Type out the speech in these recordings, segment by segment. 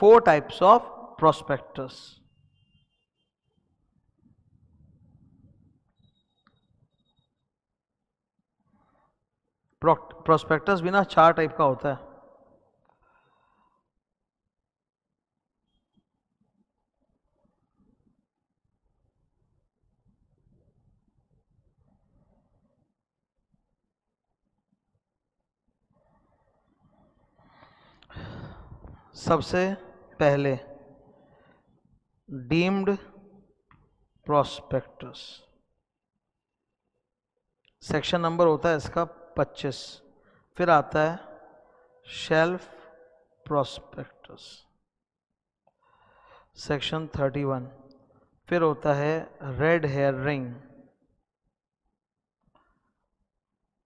four types of prospectus. Prospectus भी ना चार टाइप का होता है सबसे पहले डीम्ड प्रोस्पेक्टस सेक्शन नंबर होता है इसका 25 फिर आता है शेल्फ प्रोस्पेक्टस सेक्शन 31 फिर होता है रेड हेयर रिंग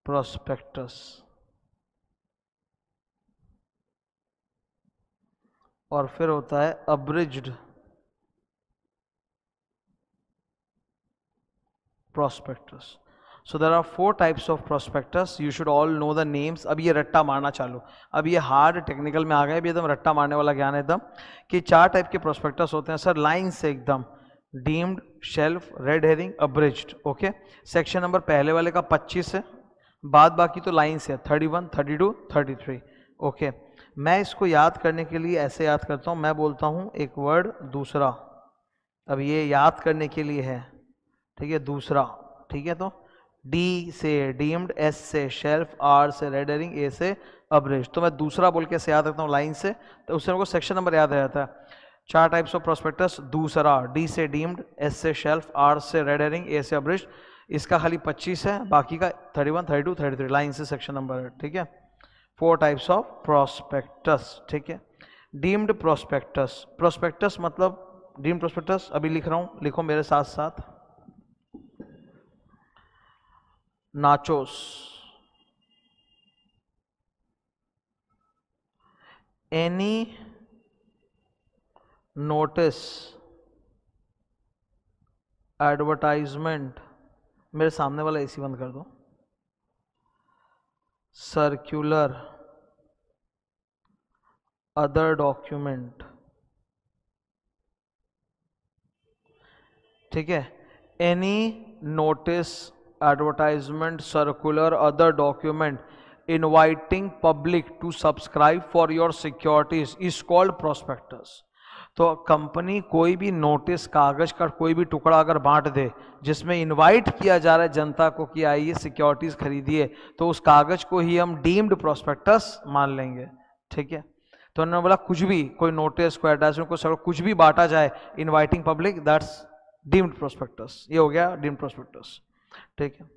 प्रोस्पेक्टस और फिर होता है abridged prospectus so there are four types of prospectus you should all know the names अब ये रट्टा मारना चालू अब ये हार्ड टेक्निकल में आ गए अभी एकदम रट्टा मारने वाला ज्ञान है एकदम कि चार टाइप के प्रोस्पेक्टस होते हैं सर लाइन से एकदम deemed shelf red herring abridged okay section number पहले वाले का 25 है बाद बाकी तो लाइन से thirty one thirty two thirty three okay मैं इसको याद करने के लिए ऐसे याद करता हूँ मैं बोलता हूँ एक वर्ड दूसरा अब ये याद करने के लिए है ठीक है दूसरा ठीक है तो डी से डीम्ड एस से शेल्फ आर से रेडरिंग ए से अब्रिज तो मैं दूसरा बोल के ऐसे याद रखता हूँ लाइन से तो उससे मेरे को सेक्शन नंबर याद आ जाता है चार टाइप्स ऑफ प्रोस्पेक्टस दूसरा डी से डीम्ड एस से शेल्फ आर से रेड एरिंग ए से अब्रिज इसका खाली 25 है बाकी का 31, 32, 33 लाइन से सेक्शन नंबर है ठीक है फोर टाइप्स ऑफ प्रोस्पेक्टस ठीक है डीम्ड प्रोस्पेक्टस प्रोस्पेक्टस मतलब डीम्ड प्रोस्पेक्टस अभी लिख रहा हूं लिखो मेरे साथ साथ नाचोस एनी नोटिस एडवर्टाइजमेंट मेरे सामने वाला एसी बंद कर दो सर्क्यूलर अदर डॉक्यूमेंट ठीक है any notice advertisement circular other document inviting public to subscribe for your securities is called prospectus तो कंपनी कोई भी नोटिस कागज का कोई भी टुकड़ा अगर बांट दे जिसमें इनवाइट किया जा रहा है जनता को कि आइए सिक्योरिटीज खरीदिए तो उस कागज को ही हम डीम्ड प्रोस्पेक्टस मान लेंगे ठीक है तो उन्होंने बोला कुछ भी कोई नोटिस कोई एडवर्टाइजमेंट कोई सब कुछ भी बांटा जाए inviting public that's deemed prospectus ये हो गया डीम्ड प्रोस्पेक्टस ठीक है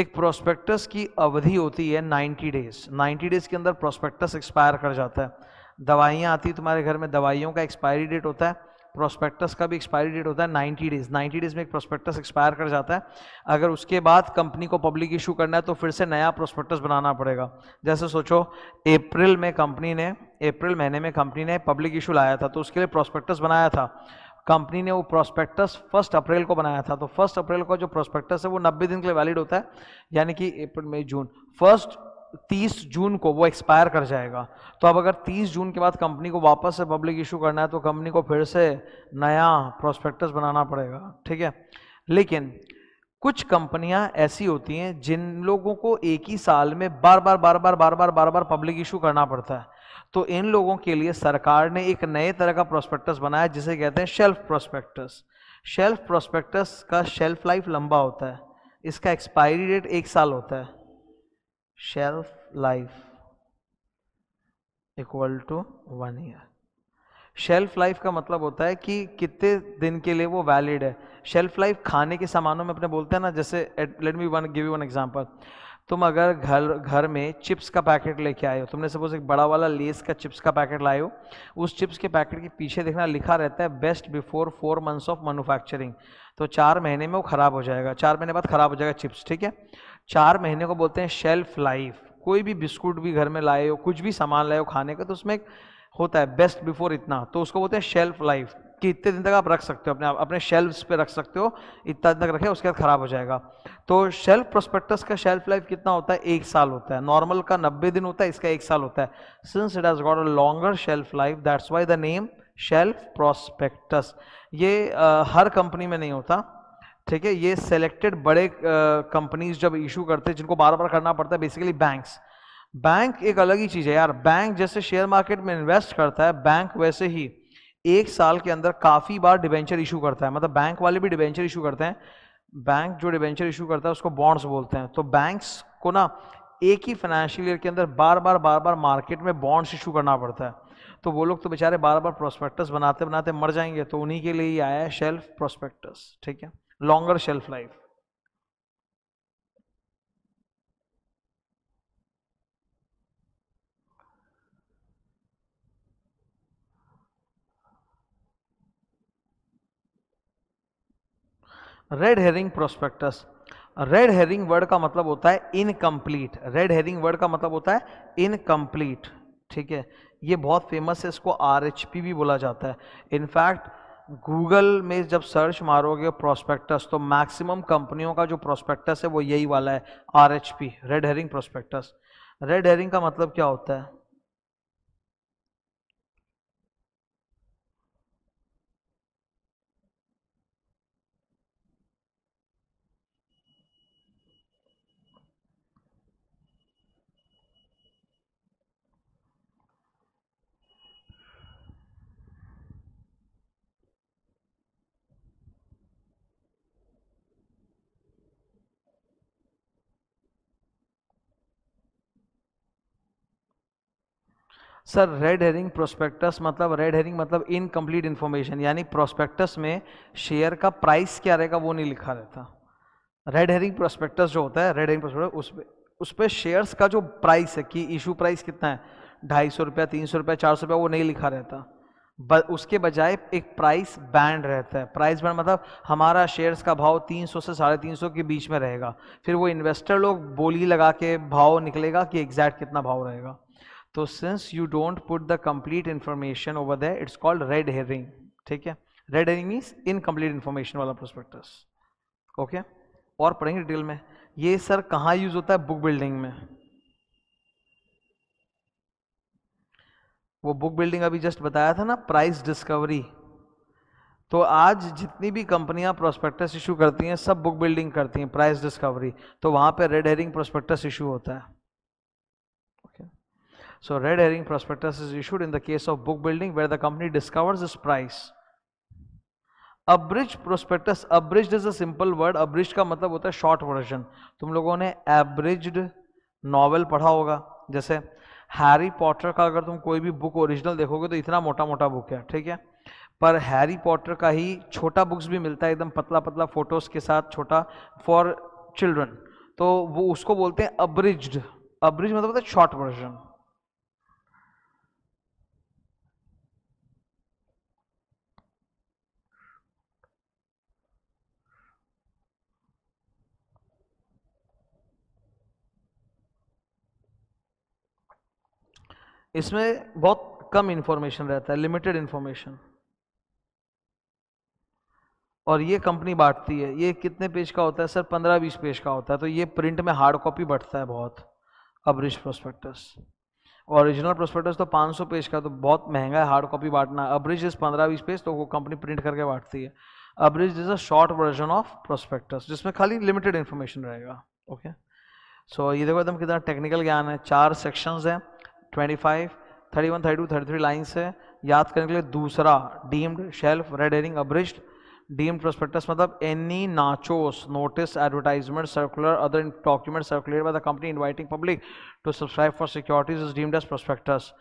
एक प्रोस्पेक्टस की अवधि होती है नाइन्टी डेज नाइन्टी डेज के अंदर प्रोस्पेक्टस एक्सपायर कर जाता है दवाइयाँ आती है तुम्हारे घर में दवाइयों का एक्सपायरी डेट होता है प्रोस्पेक्टस का भी एक्सपायरी डेट होता है 90 डेज 90 डेज में एक प्रोस्पेक्टस एक्सपायर कर जाता है अगर उसके बाद कंपनी को पब्लिक इशू करना है तो फिर से नया प्रोस्पेक्टस बनाना पड़ेगा जैसे सोचो अप्रैल में कंपनी ने अप्रैल महीने में कंपनी ने पब्लिक इशू लाया था तो उसके लिए प्रोस्पेक्टस बनाया था कंपनी ने वो प्रोस्पेक्टस फर्स्ट अप्रैल को बनाया था तो फर्स्ट अप्रैल का जो प्रोस्पेक्टस है वो नब्बे दिन के लिए वैलिड होता है यानी कि अप्रैल मई जून फर्स्ट तीस जून को वो एक्सपायर कर जाएगा तो अब अगर तीस जून के बाद कंपनी को वापस से पब्लिक इशू करना है तो कंपनी को फिर से नया प्रोस्पेक्टस बनाना पड़ेगा ठीक है लेकिन कुछ कंपनियां ऐसी होती हैं जिन लोगों को एक ही साल में बार बार बार बार बार बार बार बार पब्लिक इशू करना पड़ता है तो इन लोगों के लिए सरकार ने एक नए तरह का प्रोस्पेक्टस बनाया जिसे कहते हैं शेल्फ प्रोस्पेक्टस शेल्फ प्रोस्पेक्टस का शेल्फ लाइफ लंबा होता है इसका एक्सपायरी डेट एक साल होता है shelf life equal to one year shelf life का मतलब होता है कि कितने दिन के लिए वो वैलिड है शेल्फ लाइफ खाने के सामानों में अपने बोलते हैं ना जैसे let me one give you one example. तुम अगर घर घर में चिप्स का पैकेट लेके आए हो तुमने सपोज एक बड़ा वाला लेस का चिप्स का पैकेट लाए हो उस चिप्स के पैकेट के पीछे देखना लिखा रहता है best before four months of manufacturing तो चार महीने में वो ख़राब हो जाएगा चार महीने बाद ख़राब हो जाएगा चिप्स ठीक है चार महीने को बोलते हैं शेल्फ लाइफ कोई भी बिस्कुट भी घर में लाए हो कुछ भी सामान लाए हो खाने का तो उसमें एक होता है बेस्ट बिफोर इतना तो उसको बोलते हैं शेल्फ लाइफ कि इतने दिन तक आप रख सकते हो अपने आप अपने शेल्फ्स पे रख सकते हो इतना दिन तक रखें उसके बाद ख़राब हो जाएगा तो शेल्फ प्रोस्पेक्टस का शेल्फ लाइफ कितना होता है एक साल होता है नॉर्मल का नब्बे दिन होता है इसका एक साल होता है since it has got a longer shelf life that's why the name shelf prospectus ये आ, हर कंपनी में नहीं होता ठीक है ये सेलेक्टेड बड़े कंपनीज जब इशू करते हैं जिनको बार बार करना पड़ता है बेसिकली बैंक्स बैंक एक अलग ही चीज़ है यार बैंक जैसे शेयर मार्केट में इन्वेस्ट करता है बैंक वैसे ही एक साल के अंदर काफ़ी बार डिवेंचर इशू करता है मतलब बैंक वाले भी डिवेंचर इशू करते हैं बैंक जो डिवेंचर इशू करता है उसको बॉन्ड्स बोलते हैं तो बैंक्स को ना एक ही फाइनेंशियल ईयर के अंदर बार बार बार बार मार्केट में बॉन्ड्स इशू करना पड़ता है तो वो लोग तो बेचारे बार बार प्रोस्पेक्टस बनाते बनाते मर जाएंगे तो उन्हीं के लिए ही आया है शेल्फ प्रोस्पेक्टस ठीक है longer shelf life. Red herring prospectus red herring word का मतलब होता है इनकम्प्लीट रेड हेरिंग वर्ड का मतलब होता है इनकम्प्लीट ठीक है ये बहुत फेमस है इसको आर भी बोला जाता है इनफैक्ट गूगल में जब सर्च मारोगे प्रोस्पेक्टस तो मैक्सिमम कंपनियों का जो प्रोस्पेक्टस है वो यही वाला है R H P red herring prospectus red herring का मतलब क्या होता है सर रेड हेरिंग प्रोस्पेक्टस मतलब रेड हेरिंग मतलब इनकम्प्लीट इन्फॉर्मेशन यानी प्रोस्पेक्टस में शेयर का प्राइस क्या रहेगा वो नहीं लिखा रहता रेड हेरिंग प्रोस्पेक्टस जो होता है रेड हेरिंग प्रोस्पेक्टस उस पर उस पर शेयर्स का जो प्राइस है कि इशू प्राइस कितना है ढाई सौ रुपया तीन सौ रुपया चार सौ रुपया वो नहीं लिखा रहता ब, उसके बजाय एक प्राइस बैंड रहता है प्राइस बैंड मतलब हमारा शेयर्स का भाव 300 से साढ़े तीन के बीच में रहेगा फिर वो इन्वेस्टर लोग बोली लगा के भाव निकलेगा कि एग्जैक्ट कितना भाव रहेगा तो since you don't put the complete information over the it's called red herring ठीक है red herring means incomplete information वाला प्रोस्पेक्टस ओके और पढ़ेंगे डिटेल में ये सर कहाँ यूज होता है बुक बिल्डिंग में वो बुक बिल्डिंग अभी जस्ट बताया था ना प्राइस डिस्कवरी तो आज जितनी भी कंपनियां प्रोस्पेक्टस इशू करती हैं सब बुक बिल्डिंग करती हैं प्राइस डिस्कवरी तो वहां पे रेड हेरिंग प्रोस्पेक्टस इशू होता है So red herring prospectus is issued in the case of book building where the company discovers its price. Abridged prospectus, abridged is a simple word, abridged का मतलब होता है short version. तुम लोगों ने abridged novel पढ़ा होगा जैसे हैरी पॉटर का अगर तुम कोई भी बुक ओरिजिनल देखोगे तो इतना मोटा मोटा बुक है ठीक है पर हैरी पॉटर का ही छोटा बुक्स भी मिलता है एकदम पतला पतला फोटोज़ के साथ छोटा फॉर चिल्ड्रन तो वो उसको बोलते हैं अब्रिज्ड अब्रिज मतलब शॉर्ट वर्जन इसमें बहुत कम इंफॉर्मेशन रहता है लिमिटेड इन्फॉर्मेशन और ये कंपनी बांटती है ये कितने पेज का होता है सर पंद्रह बीस पेज का होता है तो ये प्रिंट में हार्ड कॉपी बढ़ता है बहुत अब रिच प्रोस्पेक्टस ओरिजिनल प्रोस्पेक्टस तो 500 पेज का तो बहुत महंगा है हार्ड कॉपी बांटना अब्रिज इज 15-20 पेज तो वो कंपनी प्रिंट करके बांटती है abridge is a short version of prospectus जिसमें खाली लिमिटेड इन्फॉर्मेशन रहेगा ओके सो ये देखो एकदम कितना टेक्निकल ज्ञान है चार सेक्शंस हैं 25, 31, 32, 33 लाइंस है याद करने के लिए दूसरा deemed shelf red herring abridged deemed prospectus मतलब एनी नाचोस notice advertisement circular other document circulate by the company inviting public to subscribe for securities is deemed as prospectus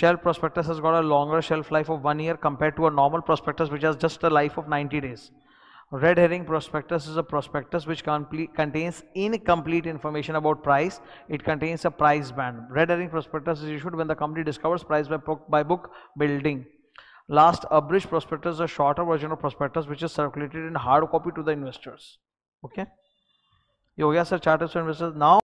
shelf prospectus is got a longer shelf life of one year compare to uh normal prospectus which as just the life of 90 days Red herring prospectus is a prospectus which contains incomplete information about price. It contains a price band. Red herring prospectus is issued when the company discovers price by book, by book building. Last, abridged prospectus is a shorter version of prospectus which is circulated in hard copy to the investors. Okay. You sir, charters to investors. Now,